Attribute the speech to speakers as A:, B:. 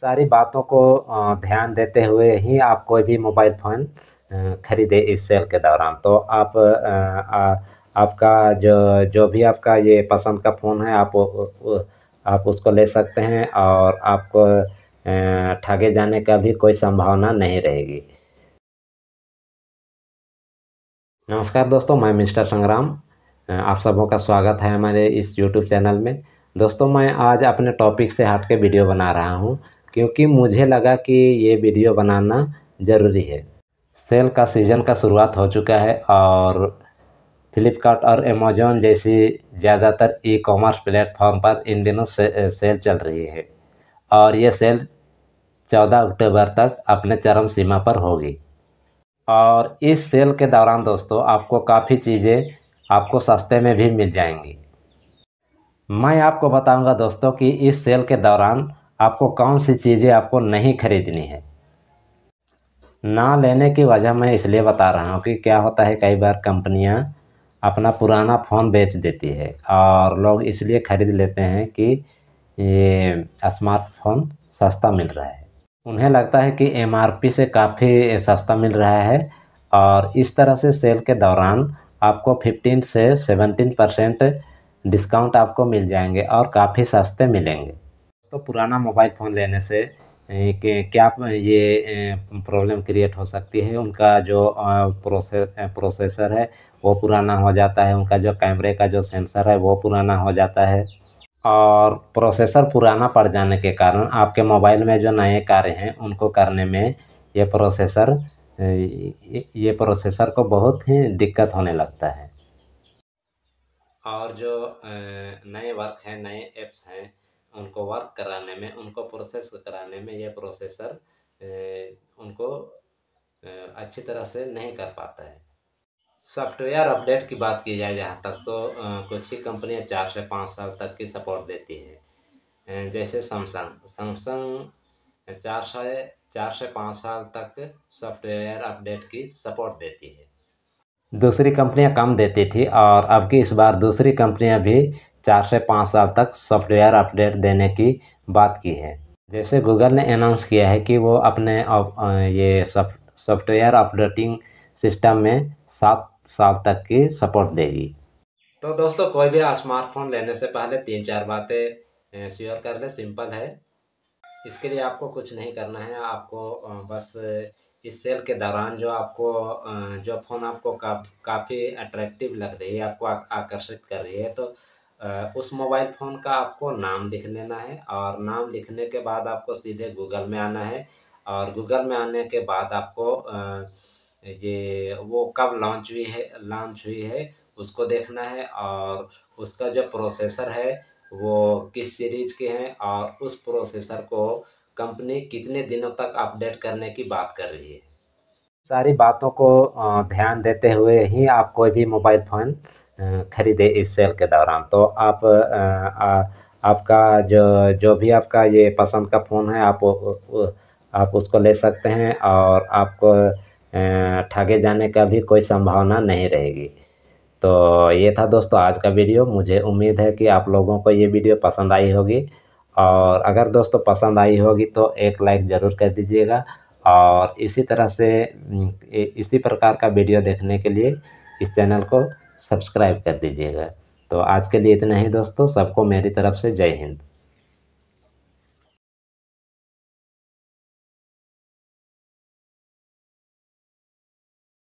A: सारी बातों को ध्यान देते हुए ही आप कोई भी मोबाइल फ़ोन खरीदे इस सेल के दौरान तो आप आ, आ, आपका जो जो भी आपका ये पसंद का फ़ोन है आप आप उसको ले सकते हैं और आपको ठगे जाने का भी कोई संभावना नहीं रहेगी नमस्कार दोस्तों मैं मिस्टर संग्राम आप सबों का स्वागत है हमारे इस यूट्यूब चैनल में दोस्तों मैं आज अपने टॉपिक से हट के वीडियो बना रहा हूँ क्योंकि मुझे लगा कि ये वीडियो बनाना ज़रूरी है सेल का सीज़न का शुरुआत हो चुका है और फ्लिपकार्ट और अमेजोन जैसी ज़्यादातर ई कॉमर्स प्लेटफॉर्म पर इन दिनों से, सेल चल रही है और ये सेल 14 अक्टूबर तक अपने चरम सीमा पर होगी और इस सेल के दौरान दोस्तों आपको काफ़ी चीज़ें आपको सस्ते में भी मिल जाएंगी मैं आपको बताऊंगा दोस्तों कि इस सेल के दौरान आपको कौन सी चीज़ें आपको नहीं खरीदनी है ना लेने की वजह मैं इसलिए बता रहा हूँ कि क्या होता है कई बार कंपनियाँ अपना पुराना फ़ोन बेच देती है और लोग इसलिए ख़रीद लेते हैं कि ये स्मार्टफोन सस्ता मिल रहा है उन्हें लगता है कि एमआरपी से काफ़ी सस्ता मिल रहा है और इस तरह से सेल के दौरान आपको 15 से 17 परसेंट डिस्काउंट आपको मिल जाएंगे और काफ़ी सस्ते मिलेंगे तो पुराना मोबाइल फ़ोन लेने से कि क्या ये प्रॉब्लम क्रिएट हो सकती है उनका जो प्रोसेस प्रोसेसर है वो पुराना हो जाता है उनका जो कैमरे का जो सेंसर है वो पुराना हो जाता है और प्रोसेसर पुराना पड़ जाने के कारण आपके मोबाइल में जो नए कार्य हैं उनको करने में ये प्रोसेसर ये प्रोसेसर को बहुत ही दिक्कत होने लगता है और जो नए वर्क हैं नए ऐप्स हैं उनको वर्क कराने में उनको प्रोसेस कराने में यह प्रोसेसर उनको अच्छी तरह से नहीं कर पाता है सॉफ्टवेयर अपडेट की बात की जाए जहाँ तक तो कुछ ही कंपनियाँ चार से पाँच साल तक की सपोर्ट देती है जैसे सैमसंग सैमसंग चार से चार से पाँच साल तक सॉफ्टवेयर अपडेट की सपोर्ट देती है दूसरी कंपनियां कम देती थी और अब की इस बार दूसरी कंपनियां भी चार से पाँच साल तक सॉफ्टवेयर अपडेट देने की बात की है जैसे गूगल ने अनाउंस किया है कि वो अपने ये सॉफ्टवेयर ऑपरेटिंग सिस्टम में सात साल तक की सपोर्ट देगी तो दोस्तों कोई भी स्मार्टफोन लेने से पहले तीन चार बातें श्योर कर ले सिंपल है इसके लिए आपको कुछ नहीं करना है आपको बस इस सेल के दौरान जो आपको जो फ़ोन आपको का, काफ़ी अट्रैक्टिव लग रही है आपको आकर्षित कर रही है तो उस मोबाइल फ़ोन का आपको नाम लिख लेना है और नाम लिखने के बाद आपको सीधे गूगल में आना है और गूगल में आने के बाद आपको ये वो कब लॉन्च हुई है लॉन्च हुई है उसको देखना है और उसका जो प्रोसेसर है वो किस सीरीज के हैं और उस प्रोसेसर को कंपनी कितने दिनों तक अपडेट करने की बात कर रही है सारी बातों को ध्यान देते हुए ही आप कोई भी मोबाइल फ़ोन ख़रीदे इस सेल के दौरान तो आप आ, आपका जो जो भी आपका ये पसंद का फ़ोन है आप आप उसको ले सकते हैं और आपको ठगे जाने का भी कोई संभावना नहीं रहेगी तो ये था दोस्तों आज का वीडियो मुझे उम्मीद है कि आप लोगों को ये वीडियो पसंद आई होगी और अगर दोस्तों पसंद आई होगी तो एक लाइक ज़रूर कर दीजिएगा और इसी तरह से इसी प्रकार का वीडियो देखने के लिए इस चैनल को सब्सक्राइब कर दीजिएगा तो आज के लिए इतना ही दोस्तों सबको मेरी तरफ से जय हिंद